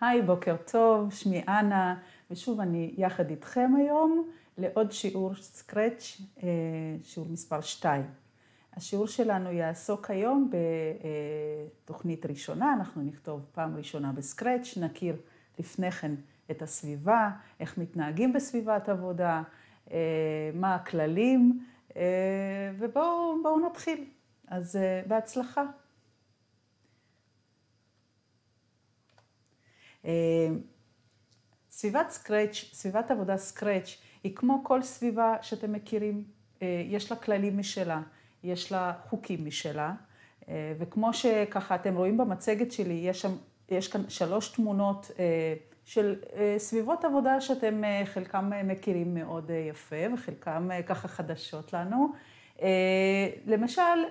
היי, בוקר טוב, שמי אנה, ושוב אני יחד איתכם היום לעוד שיעור סקרץ', אה, שיעור מספר 2. השיעור שלנו יעסוק היום בתוכנית אה, ראשונה, אנחנו נכתוב פעם ראשונה בסקרץ', נכיר לפני כן את הסביבה, איך מתנהגים בסביבת עבודה, אה, מה הכללים, ובואו נתחיל. אז בהצלחה. אה, סביבת סקרץ', סביבת עבודה סקרץ', היא כמו כל סביבה שאתם מכירים, אה, יש לה כללים משלה, יש לה חוקים משלה, אה, וכמו שככה אתם רואים במצגת שלי, יש, שם, יש כאן שלוש תמונות של סביבות עבודה שאתם חלקם מכירים מאוד יפה, וחלקם ככה חדשות לנו. למשל,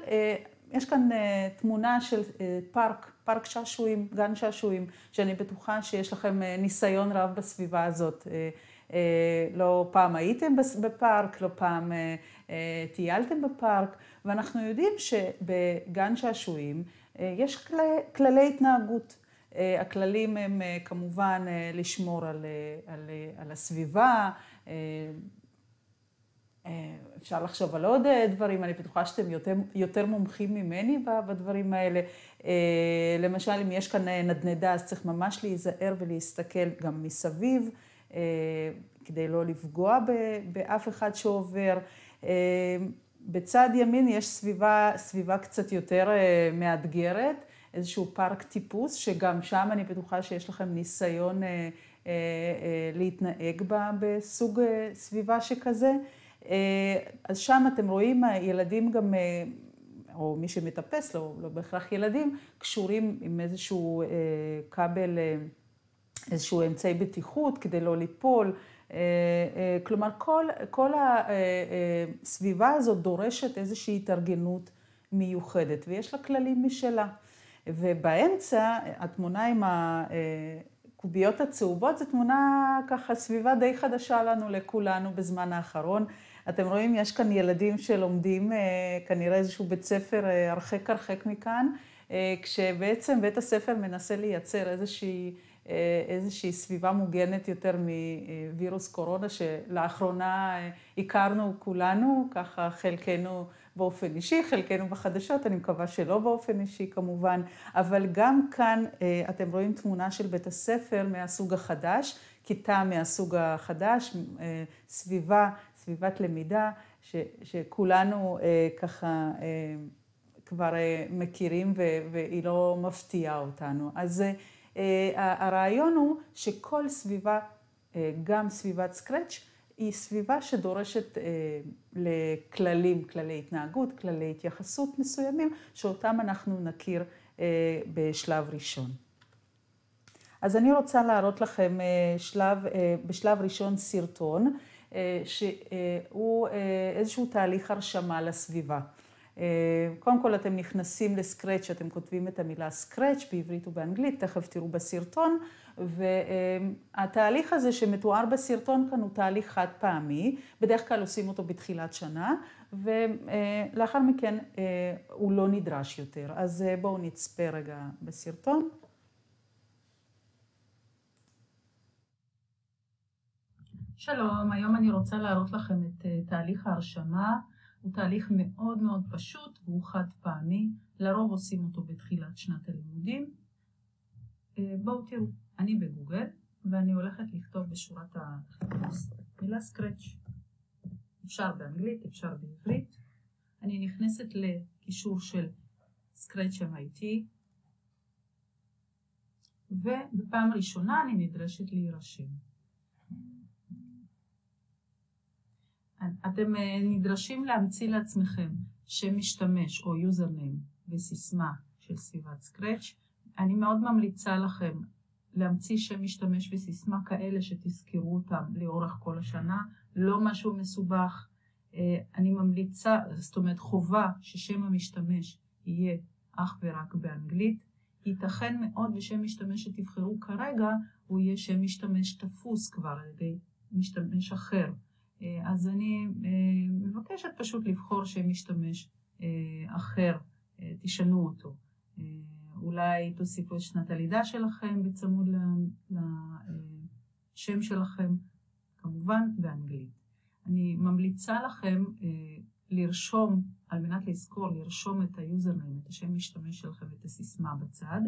יש כאן תמונה של פארק פארק שעשועים, גן שעשועים, שאני בטוחה שיש לכם אה, ניסיון רב בסביבה הזאת. אה, אה, לא פעם הייתם בפארק, לא פעם טיילתם בפארק, ואנחנו יודעים שבגן שעשועים יש כללי התנהגות. הכללים הם כמובן לשמור על, על, על הסביבה, אפשר לחשוב על עוד דברים, אני בטוחה שאתם יותר, יותר מומחים ממני בדברים האלה. אה, למשל, אם יש כאן אה, נדנדה, אז צריך ממש להיזהר ולהסתכל גם מסביב, אה, כדי לא לפגוע באף אחד שעובר. בצד ימין יש סביבה, סביבה קצת יותר מאתגרת, איזשהו פארק טיפוס, שגם שם אני בטוחה שיש לכם ניסיון להתנהג בה בסוג סביבה שכזה. אז שם אתם רואים, הילדים גם או מי שמטפס לו, לא בהכרח ילדים, קשורים עם איזשהו אה, כבל, אה, איזשהו אמצעי בטיחות כדי לא ליפול. אה, אה, כלומר, כל, כל הסביבה אה, אה, הזאת דורשת איזושהי התארגנות מיוחדת, ויש לה כללים משלה. ובאמצע, התמונה עם הקוביות הצהובות זו תמונה ככה סביבה די חדשה לנו, לכולנו, בזמן האחרון. אתם רואים, יש כאן ילדים שלומדים אה, כנראה איזשהו בית ספר אה, הרחק הרחק מכאן, אה, כשבעצם בית הספר מנסה לייצר איזושהי... איזושהי סביבה מוגנת יותר מווירוס קורונה, שלאחרונה הכרנו כולנו, ככה חלקנו באופן אישי, חלקנו בחדשות, אני מקווה שלא באופן אישי כמובן, אבל גם כאן אתם רואים תמונה של בית הספר מהסוג החדש, כיתה מהסוג החדש, סביבה סביבת למידה ש, שכולנו אה, ככה אה, כבר אה, מכירים ו, והיא לא מפתיעה אותנו. אז אה, אה הרעיון הוא שכל סביבה, אה, גם סביבת סקרץ', היא סביבה שדורשת אה, לכללים, כללי התנהגות, כללי התייחסות מסוימים, שאותם אנחנו נכיר אה, בשלב ראשון. אז אני רוצה להראות לכם אה, שלב, אה, בשלב ראשון סרטון אה, אה, שהוא אה, איזשהו תהליך הרשמה לסביבה. אה, קודם כל אתם נכנסים לסקרץ', אתם כותבים את המילה סקרץ' בעברית ובאנגלית, תכף תראו בסרטון, והתהליך הזה שמתואר בסרטון כאן הוא תהליך חד פעמי, בדרך כלל עושים אותו בתחילת שנה, ולאחר מכן הוא לא נדרש יותר. אז בואו נצפה רגע בסרטון. שלום, היום אני רוצה להראות לכם את אה, תהליך ההרשמה. הוא תהליך מאוד מאוד פשוט והוא חד פעמי, לרוב עושים אותו בתחילת שנת הלימודים. אה, בואו תראו, אני בגוגל ואני הולכת לכתוב בשורת החיפוש מילה סקרץ'. אפשר באנגלית, אפשר בעברית. אני נכנסת לקישור של סקרץ' MIT, ובפעם הראשונה אני נדרשת להירשם. אתם אה, נדרשים להמציא לעצמכם שם משתמש או יוזרניים וסיסמה של סביבת סקרץ'. אני מאוד ממליצה לכם להמציא שם משתמש וסיסמה כאלה שתזכרו אותם לאורך כל השנה, לא משהו מסובך. אה, אני ממליצה, זאת אומרת חובה ששם המשתמש יהיה אך ורק באנגלית. ייתכן מאוד בשם משתמש שתבחרו כרגע, הוא יהיה שם משתמש תפוס כבר על ידי משתמש אחר. אה, אז אני אה, מבקשת פשוט לבחור שמשתמש אה, אחר, תשנו אותו. אולי תוסיפו את שנת הלידה שלכם בצמוד לשם שלכם, כמובן באנגלית. אני ממליצה לכם לרשום, על מנת לזכור, לרשום את היוזרניים, את השם משתמש שלכם ואת הסיסמה בצד,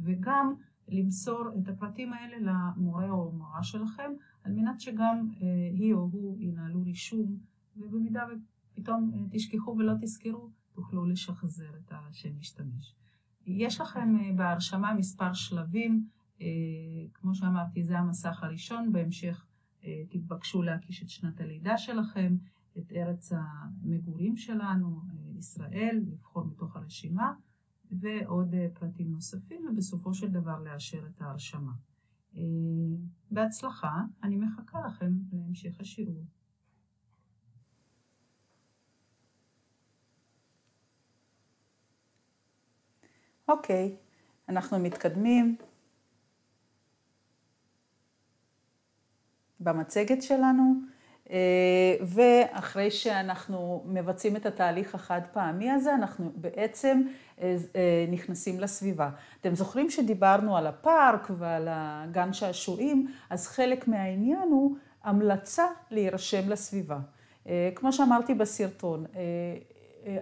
וגם למסור את הפרטים האלה למורה או המורה שלכם על מנת שגם אה, היא או הוא ינהלו רישום, ובמידה ופתאום אה, תשכחו ולא תזכרו, תוכלו לשחזר את השם משתמש. יש לכם אה, בהרשמה מספר שלבים, כמו שאמרתי, זה המסך הראשון, בהמשך תתבקשו להקיש את שנת הלידה שלכם, את ארץ המגורים שלנו, ישראל, לבחור מתוך הרשימה, ועוד פרטים נוספים, ובסופו של דבר לאשר את ההרשמה. בהצלחה, אני מחכה לכם להמשך השיעור. אוקיי, okay, אנחנו מתקדמים. במצגת שלנו אה, ואחרי שאנחנו מבצעים את התהליך החד פעמי הזה, אנחנו בעצם אה, אה, נכנסים לסביבה. אתם זוכרים שדיברנו על הפארק ועל הגן שעשועים, אז חלק מהעניין הוא המלצה להירשם לסביבה. כמו שאמרתי בסרטון,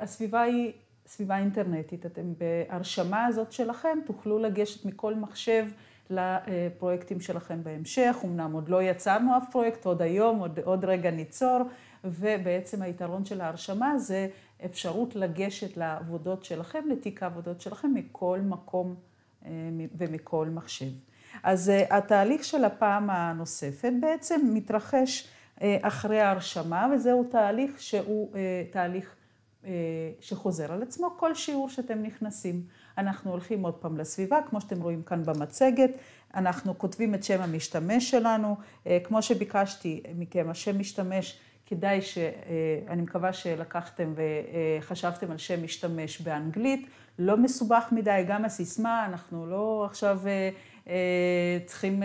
הסביבה היא סביבה אינטרנטית. אתם בהרשמה הזאת שלכם תוכלו לגשת מכל מחשב. לפרויקטים שלכם בהמשך. אמנם עוד לא יצרנו אף פרויקט, עוד היום, עוד, עוד רגע ניצור, ובעצם היתרון של ההרשמה זה אפשרות לגשת לעבודות שלכם, לתיק העבודות שלכם, מכל מקום אה, ומכל מחשב. אז אה, התהליך של הפעם הנוספת בעצם מתרחש אה, אחרי ההרשמה, וזהו תהליך שהוא תהליך שחוזר על עצמו כל שיעור שאתם נכנסים. אנחנו הולכים עוד פעם לסביבה, כמו שאתם רואים כאן במצגת, אנחנו כותבים את שם המשתמש שלנו, אה, כמו שביקשתי מכם, השם משתמש, כדאי ש... אה, אני מקווה שלקחתם וחשבתם על שם משתמש באנגלית, לא מסובך מדי, גם הסיסמה, אנחנו לא עכשיו... אה, צריכים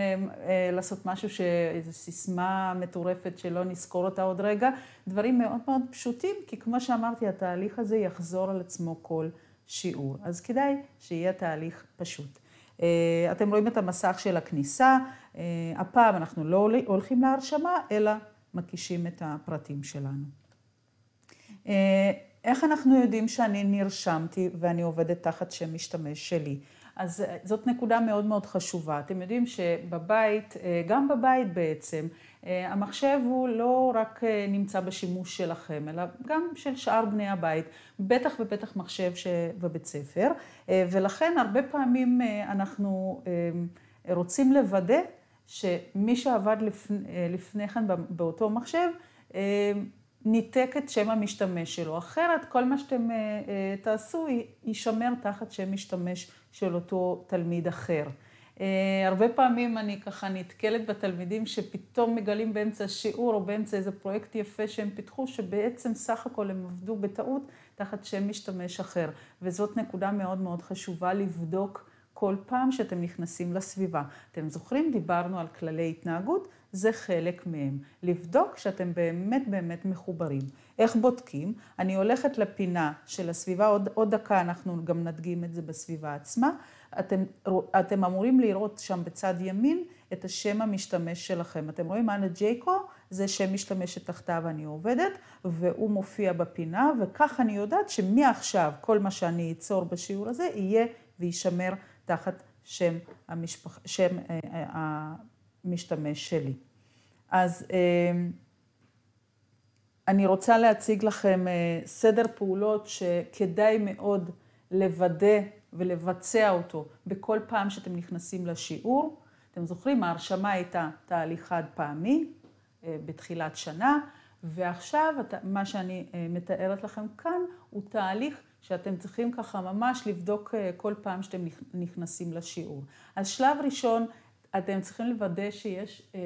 לעשות משהו, שאיזו סיסמה מטורפת שלא נזכור אותה עוד רגע, דברים מאוד מאוד פשוטים, כי כמו שאמרתי, התהליך הזה יחזור על עצמו כל שיעור. אז כדאי שיהיה תהליך פשוט. אה, אתם רואים את המסך של הכניסה, אה, הפעם אנחנו לא הולכים להרשמה, אלא מקישים את הפרטים שלנו. אה, איך אנחנו יודעים שאני נרשמתי ואני עובדת תחת שם משתמש שלי? אז אה, זאת נקודה מאוד מאוד חשובה. אתם יודעים שבבית, אה, גם בבית בעצם, אה, המחשב הוא לא רק נמצא בשימוש שלכם, אלא גם של שאר בני הבית, בטח ובטח מחשב שבבית ספר, ולכן הרבה פעמים אנחנו רוצים לוודא שמי שעבד לפני, לפני כן באותו מחשב, ניתק את שם המשתמש שלו. אחרת, כל מה שאתם uh, uh, תעשו יישמר תחת שם משתמש של אותו תלמיד אחר. Uh, הרבה פעמים אני ככה נתקלת בתלמידים שפתאום מגלים באמצע שיעור או באמצע איזה פרויקט יפה שהם פיתחו, שבעצם סך הכל הם עבדו בטעות תחת שם משתמש אחר. וזאת נקודה מאוד מאוד חשובה לבדוק כל פעם שאתם נכנסים לסביבה. אתם זוכרים? דיברנו על כללי התנהגות. זה חלק מהם. לבדוק שאתם באמת באמת מחוברים. איך בודקים? אני הולכת לפינה של הסביבה, עוד, עוד דקה אנחנו גם נדגים את זה בסביבה עצמה. אתם, אתם אמורים לראות שם בצד ימין את השם המשתמש שלכם. אתם רואים, אנה ג'ייקו זה שם משתמש שתחתיו אני עובדת, והוא מופיע בפינה, וכך אני יודעת שמעכשיו כל מה שאני אצור בשיעור הזה יהיה ויישמר תחת שם, המשפח... שם אה, אה, אה משתמש שלי. אז אה, אני רוצה להציג לכם אה, סדר פעולות שכדאי מאוד לוודא ולבצע אותו בכל פעם שאתם נכנסים לשיעור. אתם זוכרים, ההרשמה הייתה תהליך חד פעמי אה, בתחילת שנה, ועכשיו מה שאני מתארת לכם כאן הוא תהליך שאתם צריכים ככה ממש לבדוק כל פעם שאתם נכנסים לשיעור. אז שלב ראשון, אתם צריכים לוודא שיש אה,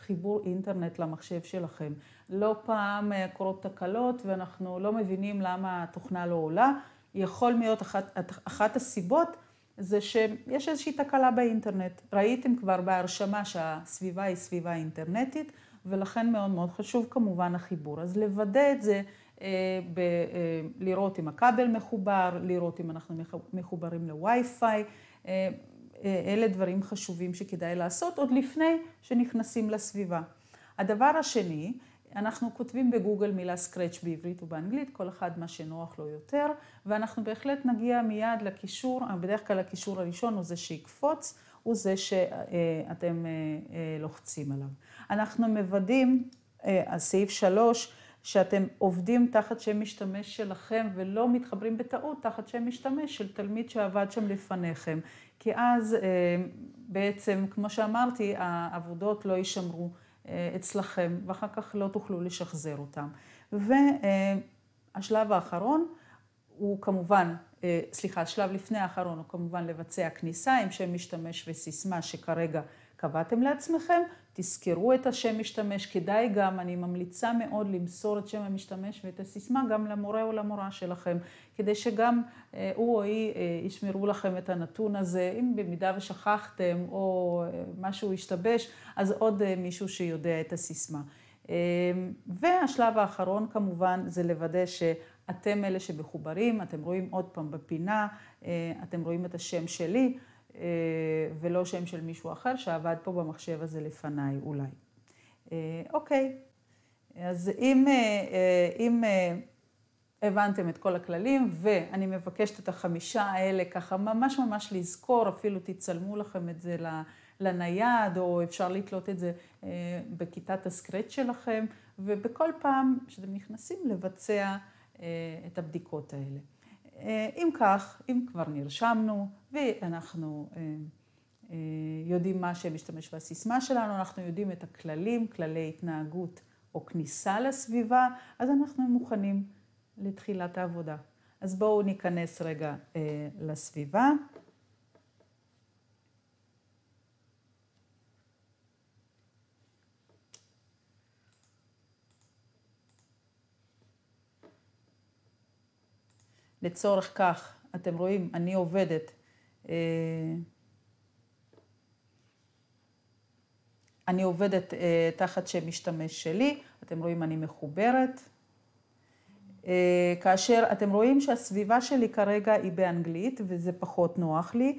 חיבור אינטרנט למחשב שלכם. לא פעם אה, קורות תקלות ואנחנו לא מבינים למה התוכנה לא עולה. יכול להיות אחת, אחת הסיבות זה שיש איזושהי תקלה באינטרנט. ראיתם כבר בהרשמה שהסביבה היא סביבה אינטרנטית, ולכן מאוד מאוד חשוב כמובן החיבור. אז לוודא את זה, אה, ב, אה, לראות אם הכבל מחובר, לראות אם אנחנו מחוברים לווי-פיי. אה, אה, אלה דברים חשובים שכדאי לעשות עוד לפני שנכנסים לסביבה. הדבר השני, אנחנו כותבים בגוגל מילה סקרץ' בעברית ובאנגלית, כל אחד מה שנוח לו יותר, ואנחנו בהחלט נגיע מיד לקישור, בדרך כלל הקישור הראשון הוא זה שיקפוץ, הוא זה שאתם אה, אה, לוחצים עליו. אנחנו מוודאים, הסעיף שלוש, שאתם עובדים תחת שם משתמש שלכם ולא מתחברים בטעות תחת שם משתמש של תלמיד שעבד שם לפניכם. כי אז אה, בעצם, כמו שאמרתי, העבודות לא יישמרו אה, אצלכם, ואחר כך לא תוכלו לשחזר אותן. והשלב אה, האחרון הוא כמובן, סליחה, השלב לפני האחרון הוא כמובן לבצע כניסה עם שם משתמש וסיסמה שכרגע קבעתם לעצמכם, תזכרו את השם משתמש, כדאי גם, אני ממליצה מאוד למסור את שם המשתמש ואת הסיסמה גם למורה או למורה שלכם, כדי שגם אה, הוא או היא אה, ישמרו לכם את הנתון הזה, אם במידה ושכחתם או אה, משהו השתבש, אז עוד מישהו שיודע את הסיסמה. אמ, והשלב האחרון כמובן זה לוודא ש... אתם אלה שמחוברים, אתם רואים עוד פעם בפינה, אתם רואים את השם שלי, אה, ולא שם של מישהו אחר שעבד פה במחשב הזה לפניי אולי. אה, אוקיי, אז אם, אה, אם הבנתם את כל הכללים, ואני מבקשת את החמישה האלה ככה ממש ממש לזכור, אפילו תצלמו לכם את זה לנייד, או אפשר לתלות את זה בכיתת הסקרץ' שלכם, ובכל פעם שאתם נכנסים לבצע את הבדיקות האלה. אה, אם כך, אם כבר נרשמנו ואנחנו אה, אה, יודעים מה שמשתמש בסיסמה שלנו, אנחנו יודעים את הכללים, כללי התנהגות או כניסה לסביבה, אז אנחנו מוכנים לתחילת העבודה. אז בואו ניכנס רגע לסביבה. לצורך כך, אתם רואים, אני עובדת. אה, אני עובדת אה, תחת שם משתמש שלי, אתם רואים אני מחוברת. אה, כאשר אתם רואים שהסביבה שלי כרגע היא באנגלית וזה פחות נוח לי,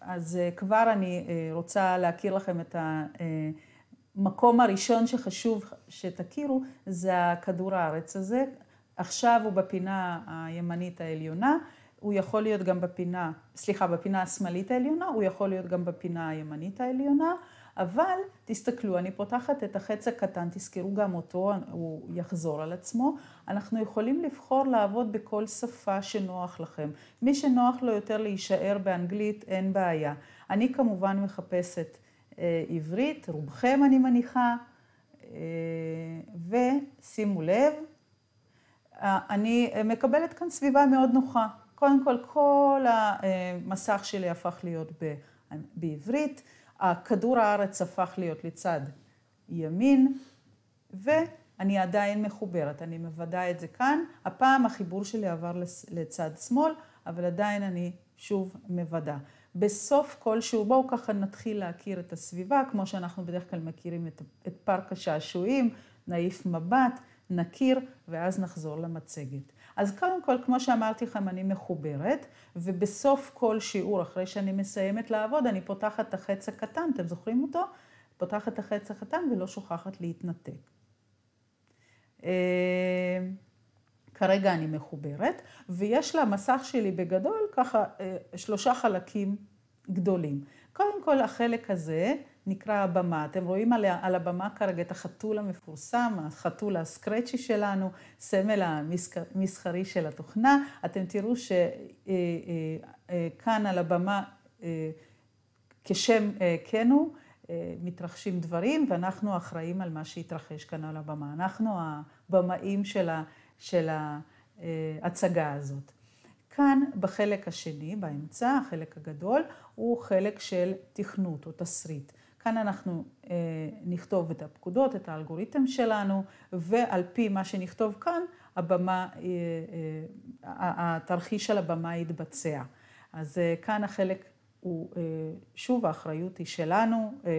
אז כבר אני רוצה להכיר לכם את המקום הראשון שחשוב שתכירו, זה הכדור הארץ הזה. עכשיו הוא בפינה הימנית העליונה, הוא יכול להיות גם בפינה, סליחה, בפינה השמאלית העליונה, הוא יכול להיות גם בפינה הימנית העליונה, אבל תסתכלו, אני פותחת את החץ הקטן, תזכרו גם אותו, הוא יחזור על עצמו. אנחנו יכולים לבחור לעבוד בכל שפה שנוח לכם. מי שנוח לו יותר להישאר באנגלית, אין בעיה. אני כמובן מחפשת אה, עברית, רובכם אני מניחה, אה, ושימו לב, אני אה, מקבלת כאן סביבה מאוד נוחה. קודם כל, כל המסך שלי הפך להיות בעברית, כדור הארץ הפך להיות לצד ימין, ואני עדיין מחוברת, אני מוודאה את זה כאן. הפעם החיבור שלי עבר לצד שמאל, אבל עדיין אני שוב מוודאה. בסוף כלשהו, בואו ככה נתחיל להכיר את הסביבה, כמו שאנחנו בדרך כלל מכירים את, את פארק השעשועים, נעיף מבט, נכיר, ואז נחזור למצגת. אז קודם כל, כמו שאמרתי לכם, אני מחוברת, ובסוף כל שיעור, אחרי שאני מסיימת לעבוד, אני פותחת את החץ הקטן, אתם זוכרים אותו? פותחת את החץ הקטן ולא שוכחת להתנתק. אה, כרגע אני מחוברת, ויש למסך שלי בגדול ככה אה, שלושה חלקים גדולים. קודם כל, החלק הזה נקרא הבמה. אתם רואים על, על הבמה כרגע את החתול המפורסם, החתול הסקרצ'י שלנו, סמל המסחרי של התוכנה. אתם תראו שכאן אה, אה, אה, על הבמה, כשם כן הוא, מתרחשים דברים, ואנחנו אחראים על מה שהתרחש כאן על הבמה. אנחנו הבמאים של, ההצגה הזאת. כאן, בחלק השני, באמצע, החלק הגדול, הוא חלק של תכנות או תסריט. כאן אנחנו אה, נכתוב את הפקודות, את האלגוריתם שלנו, ועל פי מה שנכתוב כאן, הבמה, אה, אה, התרחיש של הבמה יתבצע. אז אה, כאן החלק הוא, אה, שוב, האחריות היא שלנו, אה,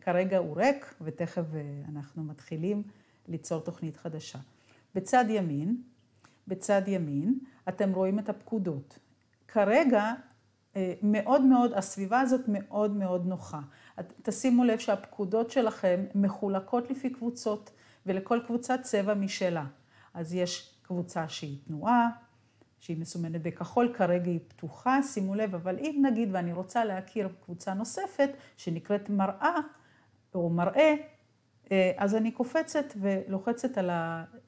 כרגע הוא ריק, ותכף אה, אנחנו מתחילים ליצור תוכנית חדשה. בצד ימין, בצד ימין, אתם רואים את הפקודות. כרגע אה, מאוד מאוד, הסביבה הזאת מאוד מאוד נוחה. תשימו לב שהפקודות שלכם מחולקות לפי קבוצות, ולכל קבוצת צבע משלה. אז יש קבוצה שהיא תנועה, שהיא מסומנת בכחול, כרגע היא פתוחה, שימו לב, אבל אם נגיד ואני רוצה להכיר קבוצה נוספת שנקראת מראה או מראה, אה, אז אני קופצת ולוחצת על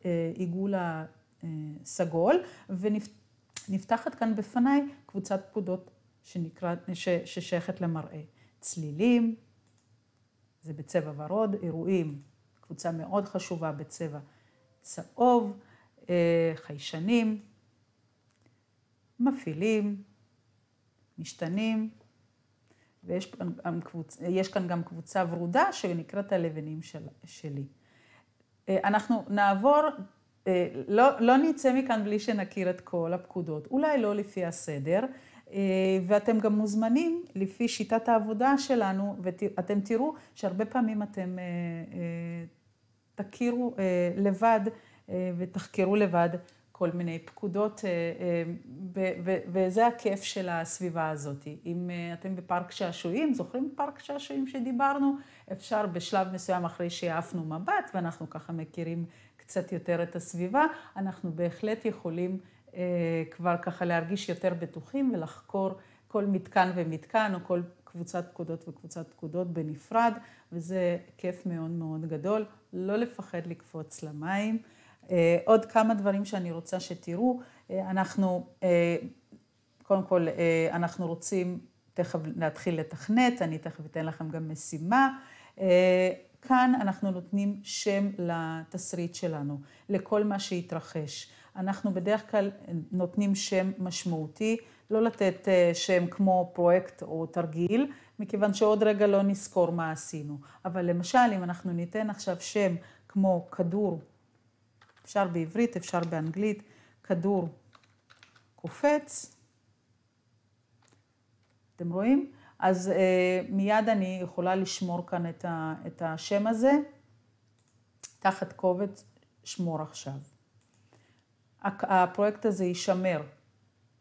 העיגול הסגול, ונפתחת כאן בפניי קבוצת פקודות שנקרא, ש, ששייכת למראה. צלילים, זה בצבע ורוד, אירועים, קבוצה מאוד חשובה בצבע צהוב, אה, חיישנים, מפעילים, משתנים, ויש כאן, קבוצ... יש כאן גם קבוצה ורודה שנקראת הלבנים של... שלי. אה, אנחנו נעבור, אה, לא, לא נצא מכאן בלי שנכיר את כל הפקודות, אולי לא לפי הסדר, אה, ואתם גם מוזמנים לפי שיטת העבודה שלנו, ואתם תראו שהרבה פעמים אתם אה, אה, תכירו לבד ותחקרו לבד כל מיני פקודות, וזה הכיף של הסביבה הזאת. אם אתם בפארק שעשועים, זוכרים פארק שעשועים שדיברנו? אפשר בשלב מסוים אחרי שהעפנו מבט, ואנחנו ככה מכירים קצת יותר את הסביבה, אנחנו בהחלט יכולים... אה, כבר ככה להרגיש יותר בטוחים ולחקור כל מתקן ומתקן או כל קבוצת פקודות וקבוצת פקודות בנפרד, וזה כיף מאוד מאוד גדול, לא לפחד לקפוץ למים. אה, עוד כמה דברים שאני רוצה שתראו, אה, אנחנו, קודם כל, אנחנו רוצים תכף להתחיל לתכנת, אני תכף אתן לכם גם משימה. כאן אנחנו נותנים שם לתסריט שלנו, לכל מה שהתרחש. אנחנו בדרך כלל נותנים שם משמעותי, לא לתת אה, שם כמו פרויקט או תרגיל, מכיוון שעוד רגע לא נזכור מה עשינו. אבל למשל, אם אנחנו ניתן עכשיו שם כמו כדור, אפשר בעברית, אפשר באנגלית, כדור קופץ, אתם רואים? אז אה, מיד אני יכולה לשמור כאן את, ה, את השם הזה תחת קובץ שמור עכשיו. הפרויקט הזה יישמר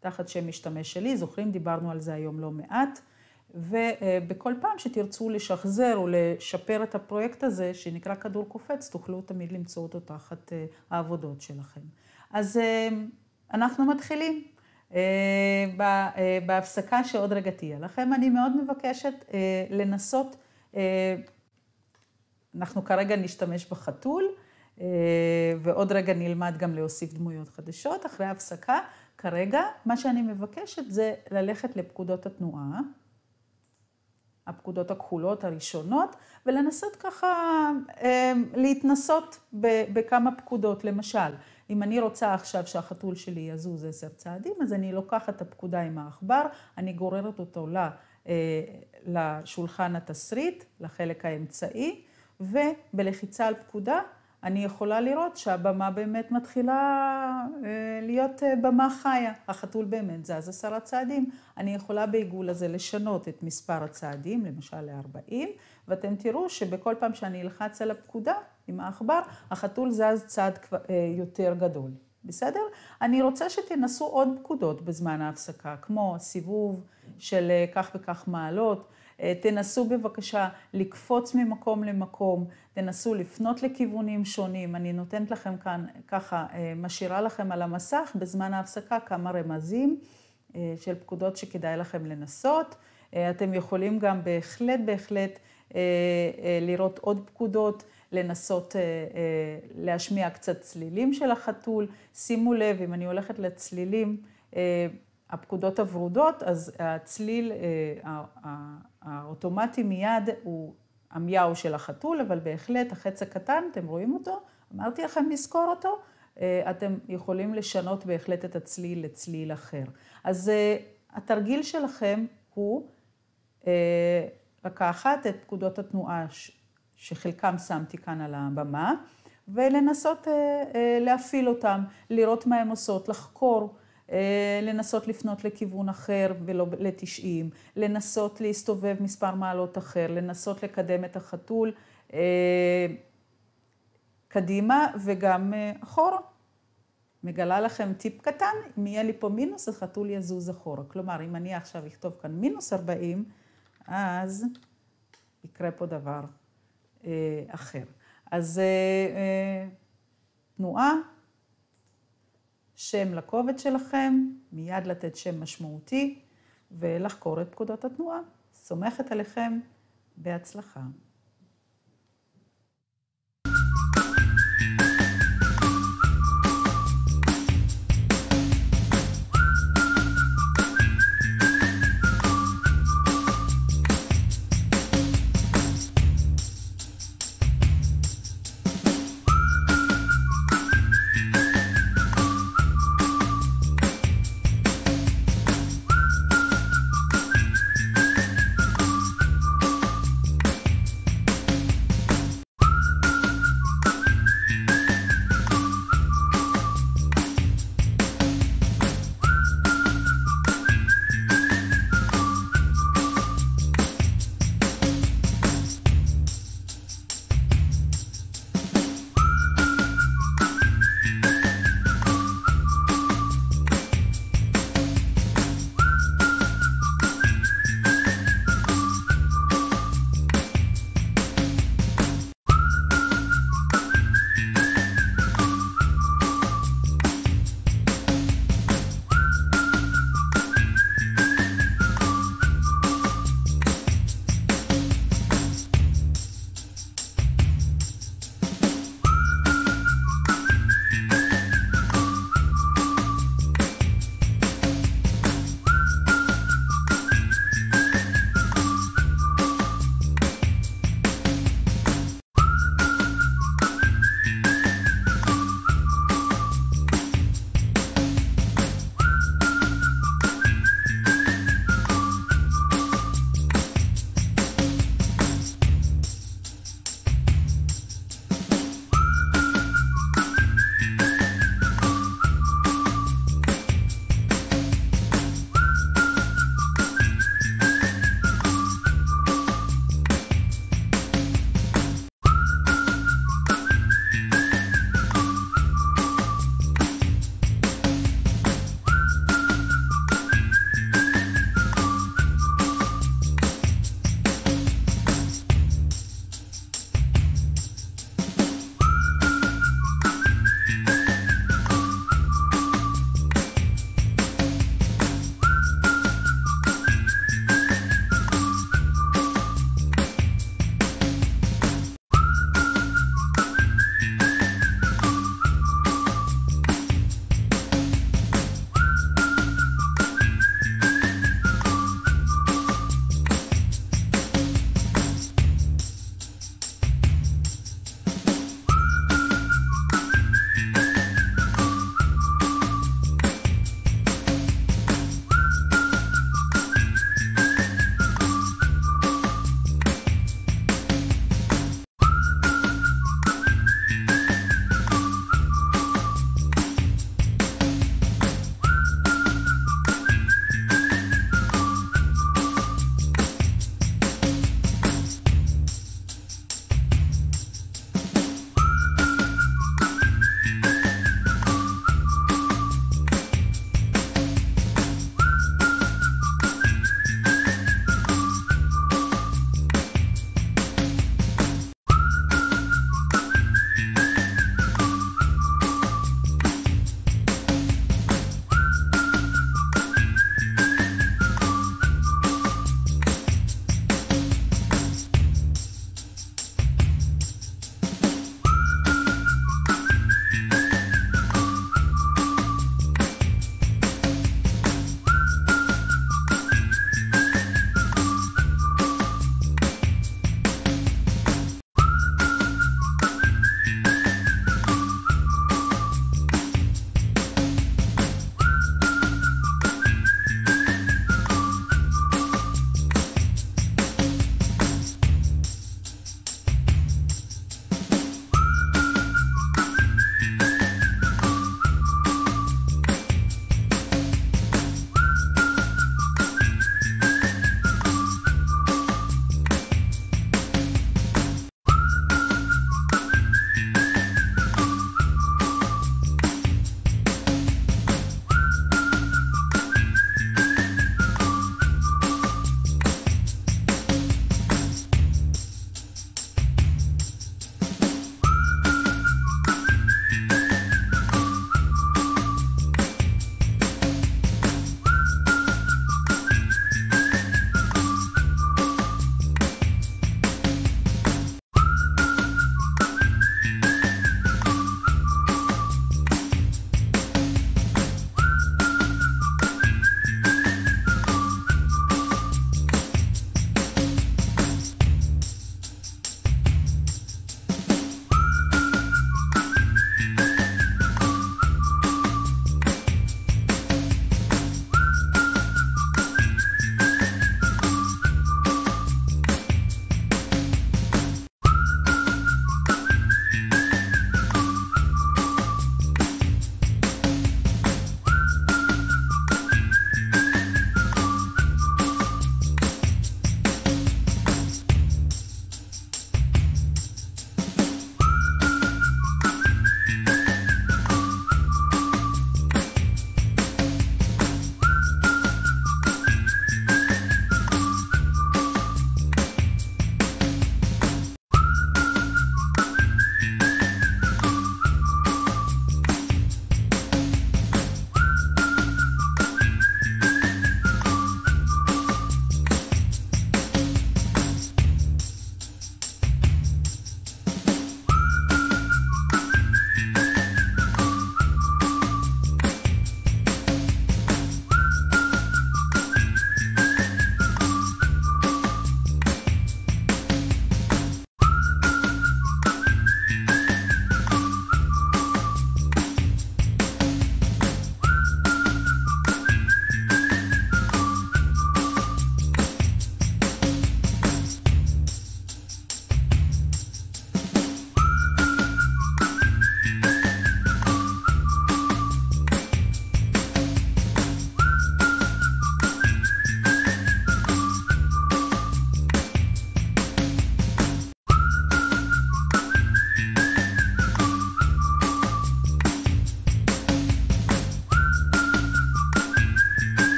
תחת שם משתמש שלי, זוכרים? דיברנו על זה היום לא מעט. ובכל פעם שתרצו לשחזר או לשפר את הפרויקט הזה, שנקרא כדור קופץ, תוכלו תמיד למצוא אותו תחת אה, העבודות שלכם. אז אה, אנחנו מתחילים. אה, בהפסקה שעוד רגע תהיה לכם, אני מאוד מבקשת לנסות, אנחנו כרגע נשתמש בחתול, אה, ועוד רגע נלמד גם להוסיף דמויות חדשות. אחרי ההפסקה, כרגע מה שאני מבקשת זה ללכת לפקודות התנועה, הפקודות הכחולות הראשונות, ולנסות ככה אה, להתנסות בכמה פקודות. למשל, אם אני רוצה עכשיו שהחתול שלי יזוז עשר צעדים, אז אני לוקחת את הפקודה עם העכבר, אני גוררת אותו אה, לשולחן התסריט, לחלק האמצעי, ובלחיצה על פקודה אני יכולה לראות שהבמה באמת מתחילה אה, להיות אה, במה חיה. החתול באמת זז עשרה צעדים. אני יכולה בעיגול הזה לשנות את מספר הצעדים, למשל ל-40, ואתם תראו שבכל פעם שאני אלחץ על הפקודה עם העכבר, החתול זז צעד אה, יותר גדול. בסדר? אני רוצה שתנסו עוד פקודות בזמן ההפסקה, כמו סיבוב של כך וכך מעלות. אה, תנסו בבקשה לקפוץ ממקום למקום, תנסו לפנות לכיוונים שונים. אני נותנת לכם כאן, ככה, אה, משאירה לכם על המסך בזמן ההפסקה כמה רמזים אה, של פקודות שכדאי לכם לנסות. אתם יכולים גם בהחלט, בהחלט לראות עוד פקודות. לנסות להשמיע קצת צלילים של החתול. שימו לב, אם אני הולכת לצלילים, הפקודות הוורודות, אז הצליל, האוטומטי מיד הוא המיהו של החתול, אבל בהחלט החץ הקטן, אתם רואים אותו, אמרתי לכם לזכור אותו, אה, אתם יכולים לשנות בהחלט את הצליל לצליל אחר. אז אה, התרגיל שלכם הוא אה, לקחת את פקודות התנועה שחלקם שמתי כאן על הבמה, ולנסות להפעיל אותם, לראות מה הן עושות, לחקור. אה, לנסות לפנות לכיוון אחר ולא ל-90, לנסות להסתובב מספר מעלות אחר, לנסות לקדם את החתול אה, קדימה וגם אה, אחורה. מגלה לכם טיפ קטן, אם יהיה לי פה מינוס, החתול יזוז אחורה. כלומר, אם אני עכשיו אכתוב כאן מינוס 40, אז יקרה פה דבר אה, אחר. אז אה, אה, תנועה, שם לקובץ שלכם, מיד לתת שם משמעותי ולחקור את פקודות התנועה. סומכת עליכם, בהצלחה.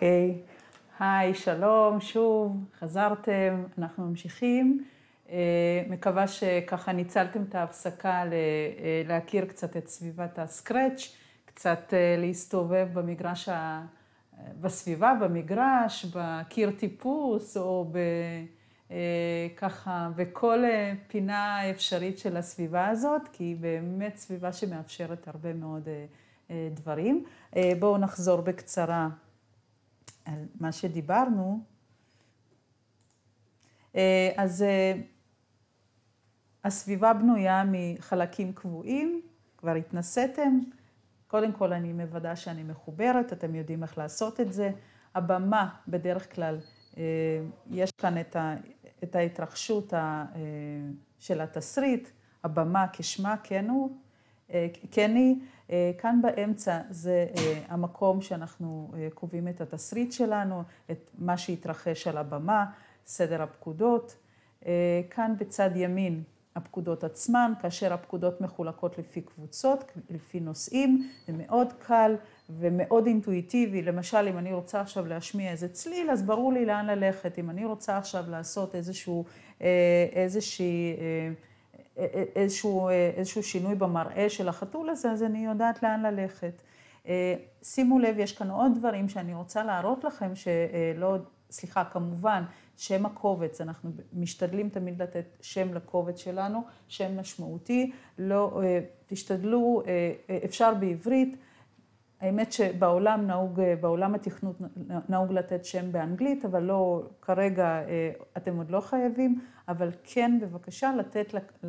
אוקיי, היי, שלום, שוב, חזרתם, אנחנו ממשיכים. אה, מקווה שככה ניצלתם את ההפסקה אה, להכיר קצת את סביבת הסקרץ', קצת אה, להסתובב במגרש, ה... בסביבה, במגרש, בקיר טיפוס, או ב... ככה בכל פינה אפשרית של הסביבה הזאת, כי היא באמת סביבה שמאפשרת הרבה מאוד דברים. בואו נחזור בקצרה על מה שדיברנו, אה, אז אה, הסביבה בנויה מחלקים קבועים, כבר התנסיתם. קודם כל אני מוודא שאני מחוברת, אתם יודעים איך לעשות את זה. הבמה בדרך כלל, אה, יש כאן את, ה, את ההתרחשות ה, של התסריט, הבמה כשמה כן הוא, כן היא. אה, כאן באמצע זה אה, המקום שאנחנו אה, קובעים את התסריט שלנו, את מה שהתרחש על הבמה, סדר הפקודות. כאן בצד ימין הפקודות עצמן, כאשר הפקודות מחולקות לפי קבוצות, לפי נושאים, זה מאוד קל ומאוד אינטואיטיבי. למשל, אם אני רוצה עכשיו להשמיע איזה צליל, אז ברור לי לאן ללכת. אם אני רוצה עכשיו לעשות איזשהו, איזושהי איזשהו, איזשהו שינוי במראה של החתול הזה, אז אני יודעת לאן ללכת. אה, שימו לב, יש כאן עוד דברים שאני רוצה להראות לכם, שלא, אה, סליחה, כמובן, שם הקובץ, אנחנו משתדלים תמיד לתת שם לקובץ שלנו, שם משמעותי, לא, אה, תשתדלו, אפשר בעברית. האמת שבעולם נהוג, בעולם התכנות נהוג לתת שם באנגלית, אבל לא, כרגע אה, אתם עוד לא חייבים, אבל כן בבקשה לתת ל,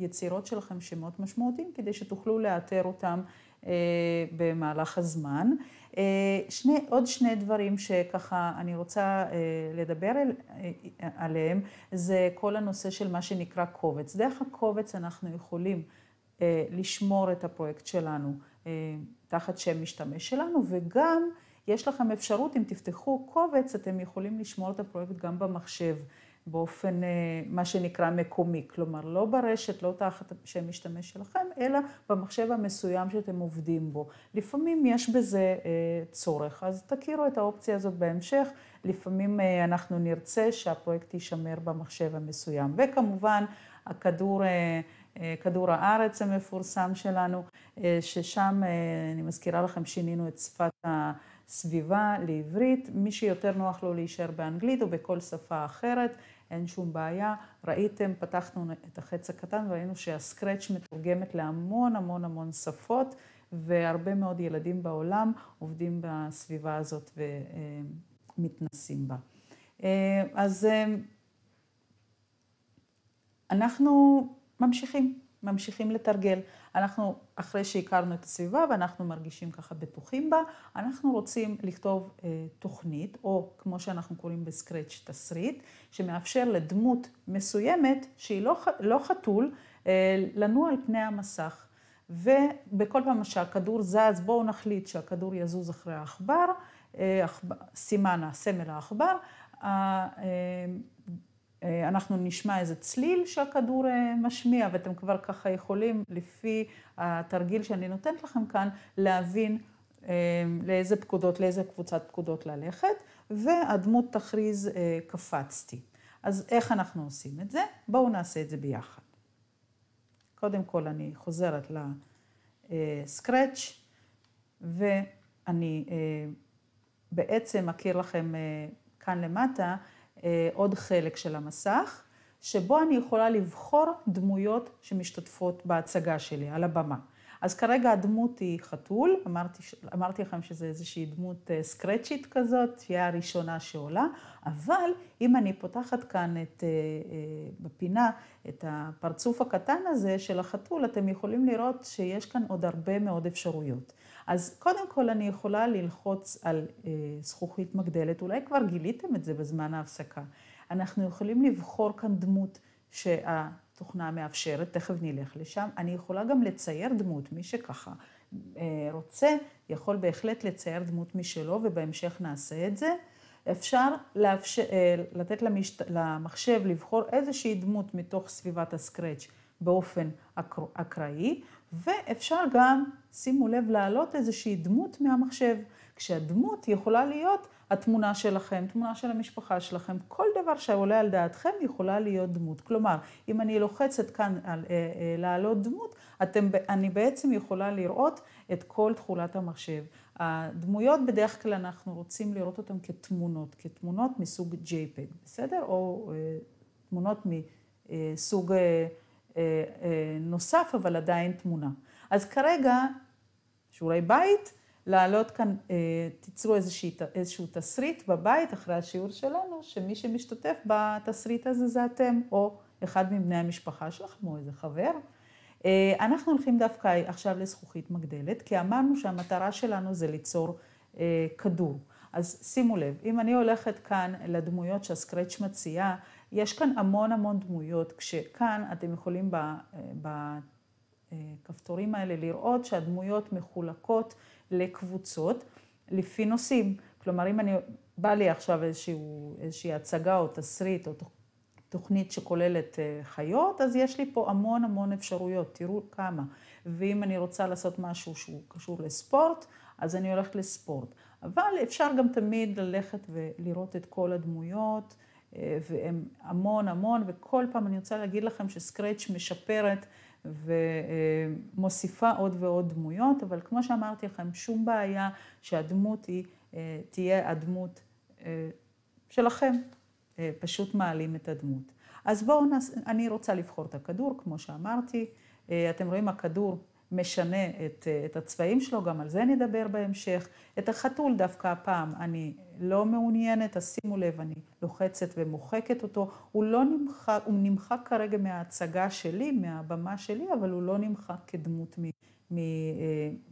ליצירות שלכם שמות משמעותיים כדי שתוכלו לאתר אותם אה, במהלך הזמן. אה, שני, עוד שני דברים שככה אני רוצה אה, לדבר אל, אה, עליהם, זה כל הנושא של מה שנקרא קובץ. דרך הקובץ אנחנו יכולים אה, לשמור את הפרויקט שלנו. אה, אה, תחת שם משתמש שלנו, וגם יש לכם אפשרות, אם תפתחו קובץ, אתם יכולים לשמור את הפרויקט גם במחשב, באופן, אה, מה שנקרא, מקומי. כלומר, לא ברשת, לא תחת שם משתמש שלכם, אלא במחשב המסוים שאתם עובדים בו. לפעמים יש בזה אה, צורך, אז תכירו את האופציה הזאת בהמשך. לפעמים אנחנו נרצה שהפרויקט יישמר במחשב המסוים. וכמובן, הכדור... אה, כדור הארץ המפורסם שלנו, אה, ששם, אה, אני מזכירה לכם, שינינו את שפת הסביבה לעברית. מי שיותר נוח לו להישאר באנגלית או בכל שפה אחרת, אין שום בעיה. ראיתם, פתחנו את החץ הקטן וראינו שהסקרץ' מתורגמת להמון המון המון שפות, והרבה מאוד ילדים בעולם עובדים בסביבה הזאת ומתנסים בה. אז אנחנו ממשיכים, ממשיכים לתרגל. אנחנו, אחרי שהכרנו את הסביבה ואנחנו מרגישים ככה בטוחים בה, אנחנו רוצים לכתוב אה, תוכנית, או כמו שאנחנו קוראים בסקרץ' תסריט, שמאפשר לדמות מסוימת, שהיא לא, לא חתול, אה, לנוע על פני המסך. ובכל פעם שהכדור זז, בואו נחליט שהכדור יזוז אחרי העכבר, אה, סימן הסמל העכבר, אה, אה, אנחנו נשמע איזה צליל שהכדור אה, משמיע, ואתם כבר ככה יכולים, לפי התרגיל שאני נותנת לכם כאן, להבין אה, לאיזה פקודות, לאיזה קבוצת פקודות ללכת, והדמות תכריז קפצתי. אז איך אנחנו עושים את זה? בואו נעשה את זה ביחד. קודם כל אני חוזרת לסקרץ' ואני בעצם אכיר לכם כאן למטה אה, עוד חלק של המסך, שבו אני יכולה לבחור דמויות שמשתתפות בהצגה שלי על הבמה. אז כרגע הדמות היא חתול, אמרתי, אמרתי לכם שזה איזושהי דמות סקרצ'ית אה, כזאת, שהיא הראשונה שעולה, אבל אם אני פותחת כאן את, אה, בפינה את הפרצוף הקטן הזה של החתול, אתם יכולים לראות שיש כאן עוד הרבה מאוד אפשרויות. אז קודם כל אני יכולה ללחוץ על אה, זכוכית מגדלת, אולי כבר גיליתם את זה בזמן ההפסקה. אנחנו יכולים לבחור כאן דמות שהתוכנה מאפשרת, תכף נלך לשם. אני יכולה גם לצייר דמות, מי שככה אה, רוצה, יכול בהחלט לצייר דמות משלו, ובהמשך נעשה את זה. אפשר לאפשר, אה, לתת למשת, למחשב לבחור איזושהי דמות מתוך סביבת הסקרץ' באופן אקראי, ואפשר גם, שימו לב, להעלות איזושהי דמות מהמחשב, כשהדמות יכולה להיות התמונה שלכם, תמונה של המשפחה שלכם, כל דבר שעולה על דעתכם יכולה להיות דמות. כלומר, אם אני לוחצת כאן על אה, אה, להעלות דמות, אתם, אני בעצם יכולה לראות את כל תכולת המחשב. הדמויות בדרך כלל אנחנו רוצים לראות אותן כתמונות, כתמונות מסוג JPEG, בסדר? או אה, תמונות מסוג... אה, אה אה, אה, נוסף, אבל עדיין תמונה. אז כרגע, שיעורי בית, להעלות כאן, אה, תיצרו איזושהי, איזשהו תסריט בבית אחרי השיעור שלנו, שמי שמשתתף בתסריט הזה זה אתם, או אחד מבני המשפחה שלכם, או איזה חבר. אנחנו הולכים דווקא עכשיו לזכוכית מגדלת, כי אמרנו שהמטרה שלנו זה ליצור כדור. אז שימו לב, אם אני הולכת כאן לדמויות שהסקרץ' מציעה, יש כאן המון המון דמויות, כשכאן אתם יכולים בכפתורים אה, אה, האלה לראות שהדמויות מחולקות לקבוצות לפי נושאים. כלומר, אם אני, בא לי עכשיו איזשהו, איזושהי הצגה או תסריט או תוכנית שכוללת אה, חיות, אז יש לי פה המון המון אפשרויות, תראו כמה. ואם אני רוצה לעשות משהו שהוא קשור לספורט, אז אני הולכת לספורט. אבל אפשר גם תמיד ללכת ולראות את כל הדמויות. אה, והם המון המון, וכל פעם אני רוצה להגיד לכם שסקרץ' משפרת ומוסיפה עוד ועוד דמויות, אבל כמו שאמרתי לכם, שום בעיה שהדמות היא אה, תהיה הדמות אה, שלכם, פשוט מעלים את הדמות. אז בואו, נס... אני רוצה לבחור את הכדור, כמו שאמרתי. אתם רואים, הכדור משנה את, אה, את הצבעים שלו, גם על זה נדבר בהמשך. את החתול דווקא הפעם אני לא מעוניינת, אז שימו לב, אני לוחצת ומוחקת אותו. הוא לא נמחק, הוא נמחק כרגע מההצגה שלי, מהבמה שלי, אבל הוא לא נמחק כדמות מ, מ, אה,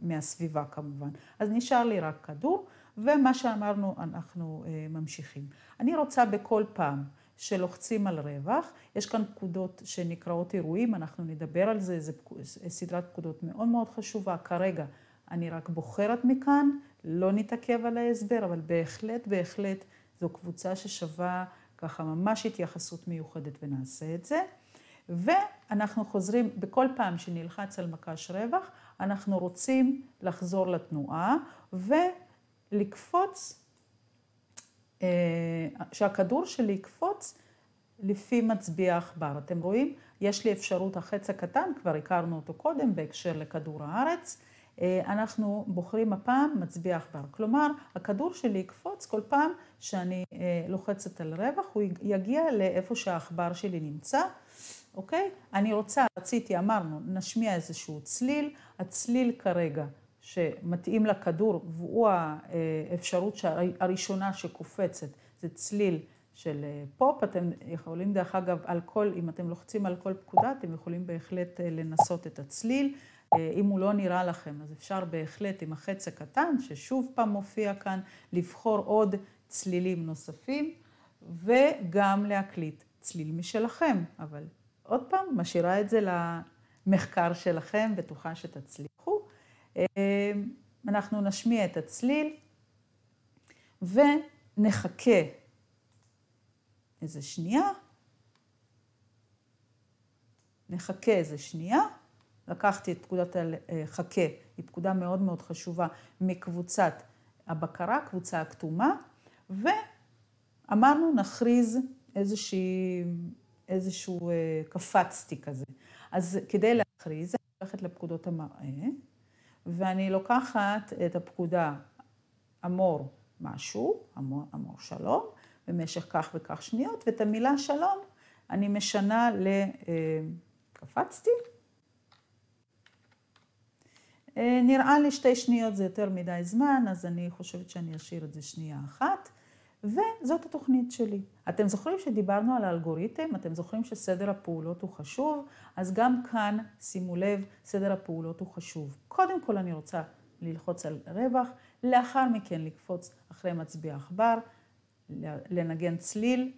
מהסביבה כמובן. אז נשאר לי רק כדור, ומה שאמרנו, אנחנו אה, ממשיכים. אני רוצה בכל פעם. שלוחצים על רווח. יש כאן פקודות שנקראות אירועים, אנחנו נדבר על זה, זו סדרת פקודות מאוד מאוד חשובה. כרגע אני רק בוחרת מכאן, לא נתעכב על ההסבר, אבל בהחלט, בהחלט זו קבוצה ששווה ככה ממש התייחסות מיוחדת ונעשה את זה. ואנחנו חוזרים, בכל פעם שנלחץ על מקש רווח, אנחנו רוצים לחזור לתנועה ולקפוץ אה, שהכדור שלי יקפוץ לפי מצביע עכבר. אתם רואים? יש לי אפשרות, החץ הקטן, כבר הכרנו אותו קודם בהקשר לכדור הארץ. אה, אנחנו בוחרים הפעם מצביע עכבר. כלומר, הכדור שלי יקפוץ כל פעם שאני אה, לוחצת על רווח, הוא יגיע לאיפה שהעכבר שלי נמצא, אוקיי? אני רוצה, רציתי, אמרנו, נשמיע איזשהו צליל, הצליל כרגע שמתאים לכדור, והוא האפשרות הראשונה שקופצת, זה צליל של אה, פופ. אתם יכולים, דרך אגב, על כל, אם אתם לוחצים על כל פקודה, אתם יכולים בהחלט אה, לנסות את הצליל. אה, אם הוא לא נראה לכם, אז אפשר בהחלט עם החץ הקטן, ששוב פעם מופיע כאן, לבחור עוד צלילים נוספים, וגם להקליט צליל משלכם. אבל עוד פעם, משאירה את זה למחקר שלכם, בטוחה שתצליח. אמ, אנחנו נשמיע את הצליל ונחכה איזה שנייה. נחכה איזה שנייה. לקחתי את פקודת החכה, אה, היא פקודה מאוד מאוד חשובה מקבוצת הבקרה, קבוצה הכתומה, ואמרנו נכריז איזושהי, איזשהו אה, קפצתי כזה. אז כדי להכריז, אני הולכת לפקודות המראה. ואני לוקחת את הפקודה אמור משהו, אמור, אמור שלום, במשך כך וכך שניות, ואת המילה שלום אני משנה ל... אה, קפצתי. אה, נראה לי שתי שניות זה יותר מדי זמן, אז אני חושבת שאני אשאיר את זה שנייה אחת. וזאת התוכנית שלי. אתם זוכרים שדיברנו על האלגוריתם? אתם זוכרים שסדר הפעולות הוא חשוב? אז גם כאן, שימו לב, סדר הפעולות הוא חשוב. קודם כל אני רוצה ללחוץ על רווח, לאחר מכן לקפוץ אחרי מצביע עכבר, לנגן צליל,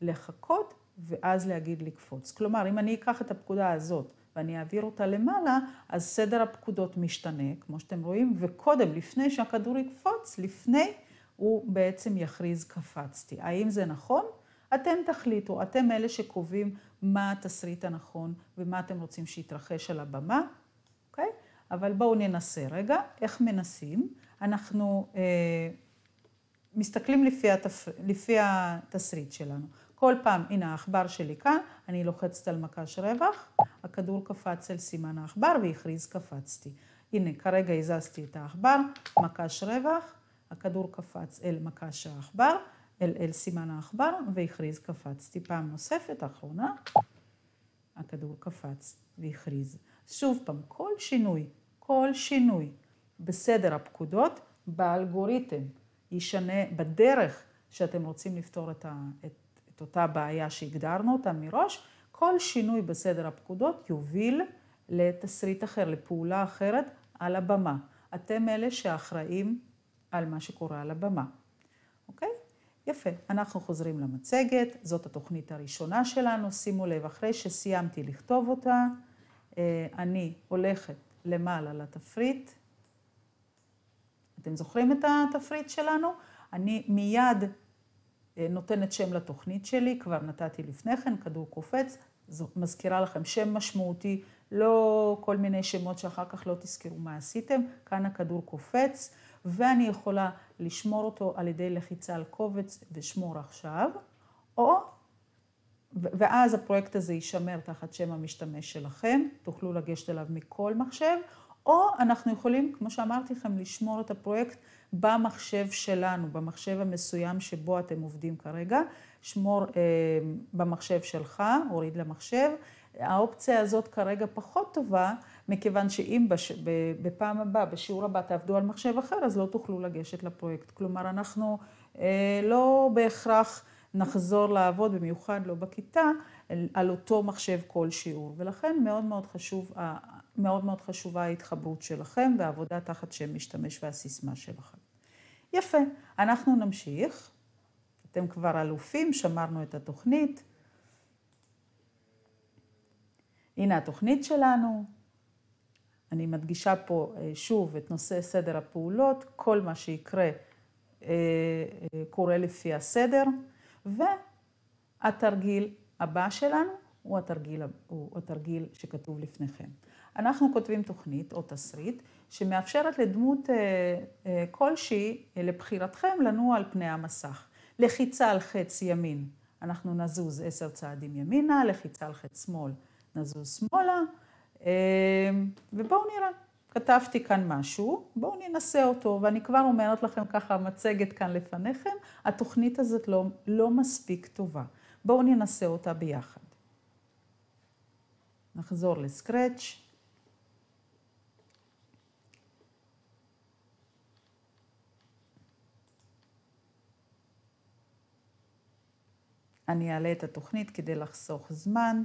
לחכות, ואז להגיד לקפוץ. כלומר, אם אני אקח את הפקודה הזאת ואני אעביר אותה למעלה, אז סדר הפקודות משתנה, כמו שאתם רואים, וקודם, לפני שהכדור יקפוץ, לפני... הוא בעצם יכריז קפצתי. האם זה נכון? אתם תחליטו, אתם אלה שקובעים מה התסריט הנכון ומה אתם רוצים שיתרחש על הבמה, אוקיי? אבל בואו ננסה רגע, איך מנסים? אנחנו אה, מסתכלים לפי, התפ... לפי התסריט שלנו. כל פעם, הנה העכבר שלי כאן, אני לוחצת על מקש רווח, הכדור קפץ על סימן העכבר והכריז קפצתי. הנה, כרגע הזזתי את העכבר, מקש רווח, הכדור קפץ אל מקש העכבר, אל, אל סימן העכבר, והכריז קפצתי. פעם נוספת, אחרונה, הכדור קפץ והכריז. שוב פעם, כל שינוי, כל שינוי בסדר הפקודות, באלגוריתם, ישנה בדרך שאתם רוצים לפתור את, ה, את, את אותה בעיה שהגדרנו אותה מראש, כל שינוי בסדר הפקודות יוביל לתסריט אחר, לפעולה אחרת על הבמה. אתם אלה שאחראים על מה שקורה על הבמה, אוקיי? יפה. אנחנו חוזרים למצגת, זאת התוכנית הראשונה שלנו. שימו לב, אחרי שסיימתי לכתוב אותה, אה, אני הולכת למעלה לתפריט. אתם זוכרים את התפריט שלנו? אני מיד אה, נותנת שם לתוכנית שלי, כבר נתתי לפני כן, כדור קופץ, זו מזכירה לכם שם משמעותי, לא כל מיני שמות שאחר כך לא תזכרו מה עשיתם, כאן הכדור קופץ. ואני יכולה לשמור אותו על ידי לחיצה על קובץ ושמור עכשיו, או, ואז הפרויקט הזה יישמר תחת שם המשתמש שלכם, תוכלו לגשת אליו מכל מחשב, או אנחנו יכולים, כמו שאמרתי לכם, לשמור את הפרויקט במחשב שלנו, במחשב המסוים שבו אתם עובדים כרגע. שמור אה, במחשב שלך, הוריד למחשב. האופציה הזאת כרגע פחות טובה, מכיוון שאם בש... בפעם הבאה, בשיעור הבא, תעבדו על מחשב אחר, אז לא תוכלו לגשת לפרויקט. כלומר, אנחנו אה, לא בהכרח נחזור לעבוד, במיוחד לא בכיתה, על אותו מחשב כל שיעור. ולכן מאוד מאוד, חשוב, מאוד מאוד חשובה ההתחברות שלכם והעבודה תחת שם משתמש והסיסמה שלכם. יפה, אנחנו נמשיך. אתם כבר אלופים, שמרנו את התוכנית. הנה התוכנית שלנו, אני מדגישה פה אה, שוב את נושא סדר הפעולות, כל מה שיקרה אה, אה, קורה לפי הסדר, והתרגיל הבא שלנו הוא התרגיל, הוא התרגיל שכתוב לפניכם. אנחנו כותבים תוכנית או תסריט שמאפשרת לדמות כלשהי, לבחירתכם, לנוע על פני המסך. לחיצה על חץ ימין, אנחנו נזוז עשר צעדים ימינה, לחיצה על חץ שמאל, נזוז שמאלה, אמ, ובואו נראה. כתבתי כאן משהו, בואו ננסה אותו, ואני כבר אומרת לכם ככה, המצגת כאן לפניכם, התוכנית הזאת לא, לא מספיק טובה. בואו ננסה אותה ביחד. נחזור לסקרץ'. אני אעלה את התוכנית כדי לחסוך זמן.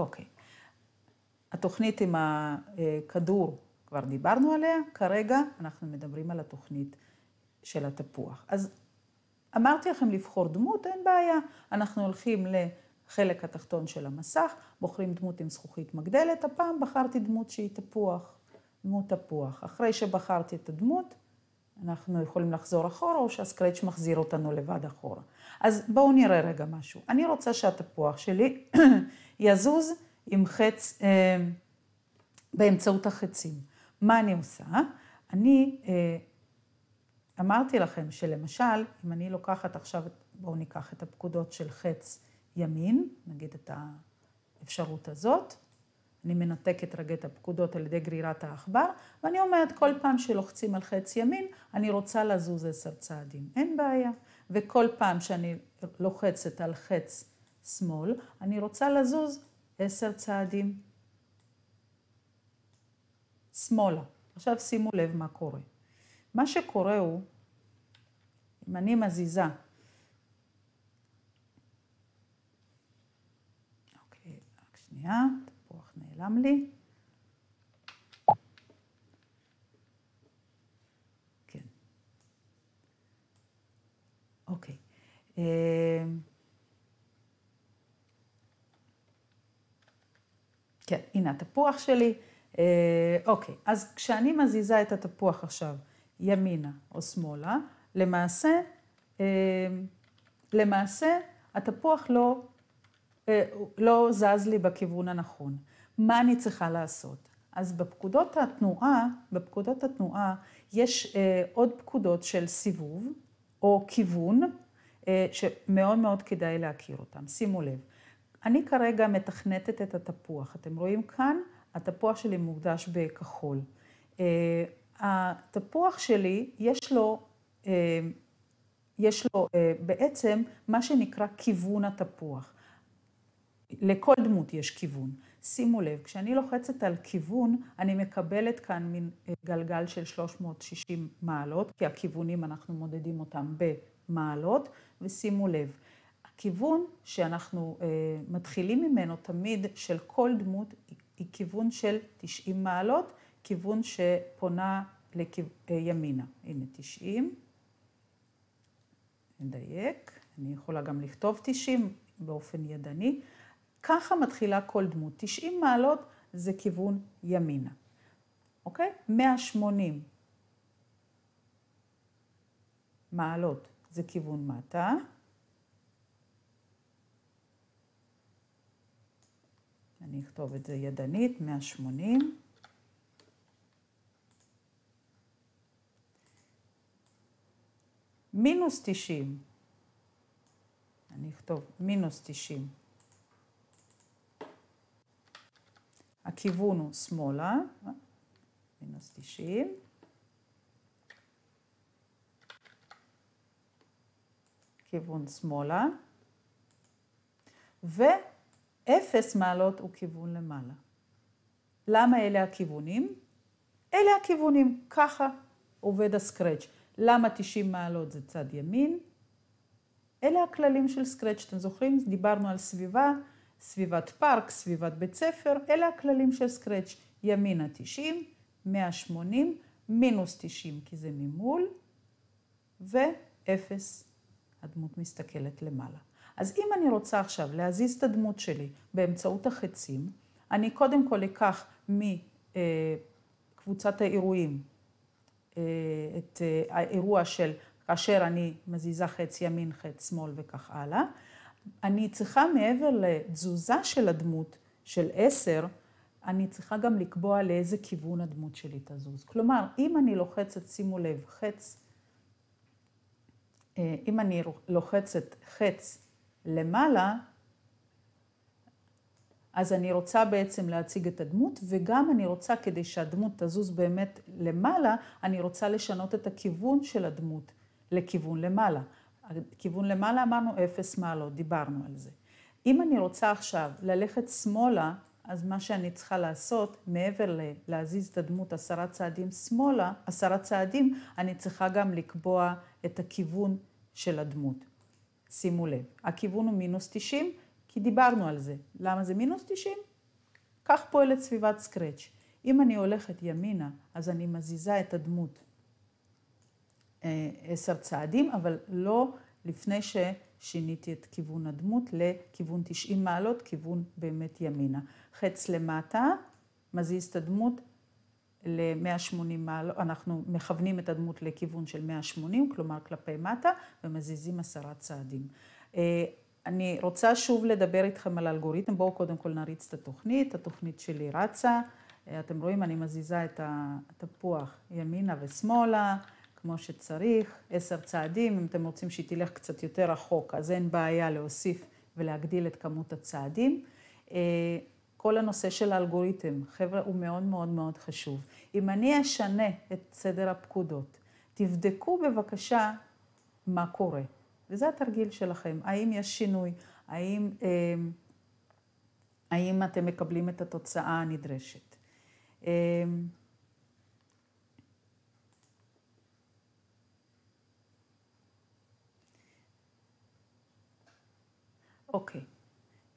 אוקיי. התוכנית עם הכדור, כבר דיברנו עליה, כרגע אנחנו מדברים על התוכנית של התפוח. אז אמרתי לכם לבחור דמות, אין בעיה. אנחנו הולכים לחלק התחתון של המסך, בוחרים דמות עם זכוכית מגדלת, הפעם בחרתי דמות שהיא תפוח, דמות תפוח. אחרי שבחרתי את הדמות, אנחנו יכולים לחזור אחורה, או שהסקרץ' מחזיר אותנו לבד אחורה. אז בואו נראה רגע משהו. אני רוצה שהתפוח שלי יזוז עם חץ, אה, באמצעות החצים. מה אני עושה? אני אה, אמרתי לכם שלמשל, אם אני לוקחת עכשיו, בואו ניקח את הפקודות של חץ ימין, נגיד את האפשרות הזאת, אני מנתקת רגע את הפקודות על ידי גרירת העכבר, ואני אומרת, כל פעם שלוחצים על חץ ימין, אני רוצה לזוז עשר צעדים. אין בעיה. וכל פעם שאני לוחצת על חץ שמאל, אני רוצה לזוז עשר צעדים שמאלה. עכשיו שימו לב מה קורה. מה שקורה הוא, אם אני מזיזה אוקיי, רק שנייה, גם לי. כן. אוקיי. אה, כן, הנה התפוח שלי. אה, אוקיי, אז כשאני מזיזה את התפוח עכשיו ימינה או שמאלה, למעשה, אה, למעשה התפוח לא, לא זז לי בכיוון הנכון. מה אני צריכה לעשות. אז בפקודות התנועה, בפקודות התנועה יש אה, עוד פקודות של סיבוב או כיוון, אה, שמאוד מאוד כדאי להכיר אותן. שימו לב, אני כרגע מתכנתת את התפוח. אתם רואים כאן, התפוח שלי מוקדש בכחול. אה, התפוח שלי, יש לו, אה, יש לו אה, בעצם מה שנקרא כיוון התפוח. לכל דמות יש כיוון. שימו לב, כשאני לוחצת על כיוון, אני מקבלת כאן מין אה, גלגל של 360 מעלות, כי הכיוונים אנחנו מודדים אותם במעלות, ושימו לב, הכיוון שאנחנו אה, מתחילים ממנו תמיד של כל דמות היא כיוון של 90 מעלות, כיוון שפונה לכיו... אה, ימינה. הנה 90, נדייק, אני יכולה גם לכתוב 90 באופן ידני. ככה מתחילה כל דמות. 90 מעלות זה כיוון ימינה, אוקיי? 180 מעלות זה כיוון מטה. אני אכתוב את זה ידנית, 180. מינוס 90, אני אכתוב מינוס 90 הכיוון הוא שמאלה, מינוס 90. כיוון שמאלה, ואפס מעלות הוא כיוון למעלה. למה אלה הכיוונים? אלה הכיוונים, ככה עובד הסקרץ'. למה 90 מעלות זה צד ימין? אלה הכללים של סקרץ'. אתם זוכרים? דיברנו על סביבה, סביבת פארק, סביבת בית ספר, אלה הכללים של סקרץ', ימינה 90, 180, מינוס 90 כי זה ממול, ו-0. הדמות מסתכלת למעלה. אז אם אני רוצה עכשיו להזיז את הדמות שלי באמצעות החצים, אני קודם כל אקח מקבוצת אה, האירועים אה, את אה, האירוע של כאשר אני מזיזה חץ ימין, חץ שמאל וכך הלאה, אני צריכה מעבר לתזוזה של הדמות, של עשר, אני צריכה גם לקבוע לאיזה כיוון הדמות שלי תזוז. כלומר, אם אני לוחצת, שימו לב, חץ, אה, אם אני לוחצת חץ למעלה, אז אני רוצה בעצם להציג את הדמות, וגם אני רוצה, כדי שהדמות תזוז באמת למעלה, אני רוצה לשנות את הכיוון של הדמות לכיוון למעלה. הכיוון למעלה אמרנו אפס מעלות, דיברנו על זה. אם אני רוצה עכשיו ללכת שמאלה, אז מה שאני צריכה לעשות, מעבר ללהזיז את הדמות עשרה צעדים שמאלה, עשרה צעדים, אני צריכה גם לקבוע את הכיוון של הדמות. שימו לב, הכיוון הוא מינוס 90, כי דיברנו על זה. למה זה מינוס 90? כך פועלת סביבת סקרץ'. אם אני הולכת ימינה, אז אני מזיזה את הדמות אה, עשר צעדים, אבל לא לפני ששיניתי את כיוון הדמות לכיוון 90 מעלות, כיוון באמת ימינה. חץ למטה, מזיז את הדמות ל-180 מעלות, אנחנו מכוונים את הדמות לכיוון של 180, כלומר כלפי מטה, ומזיזים עשרה צעדים. אה, אני רוצה שוב לדבר איתכם על אלגוריתם, בואו קודם כל נריץ את התוכנית, התוכנית שלי רצה, אה, אתם רואים, אני מזיזה את התפוח ימינה ושמאלה, כמו שצריך, עשר צעדים, אם אתם רוצים שהיא תלך קצת יותר רחוק, אז אין בעיה להוסיף ולהגדיל את כמות הצעדים. אה, כל הנושא של האלגוריתם, חבר'ה, הוא מאוד מאוד מאוד חשוב. אם אני אשנה את סדר הפקודות, תבדקו בבקשה מה קורה. וזה התרגיל שלכם, האם יש שינוי, האם, אה, האם אתם מקבלים את התוצאה הנדרשת. אה, אוקיי.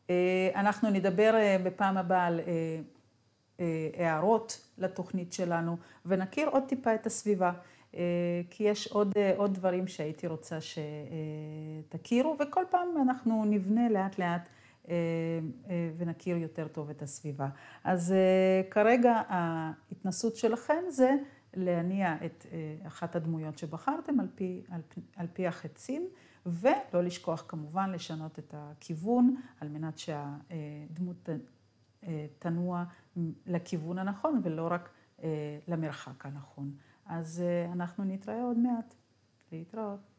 אה, אנחנו נדבר אה, בפעם הבאה על אה, הערות לתוכנית שלנו, ונכיר עוד טיפה את הסביבה, כי יש עוד, עוד דברים שהייתי רוצה שתכירו, וכל פעם אנחנו נבנה לאט לאט ונכיר יותר טוב את הסביבה. אז כרגע ההתנסות שלכם זה להניע את אחת הדמויות שבחרתם על פי, על, על פי החצים. ולא לשכוח כמובן לשנות את הכיוון על מנת שהדמות אה, תנוע לכיוון הנכון ולא רק אה, למרחק הנכון. אז אה, אנחנו נתראה עוד מעט. להתראות.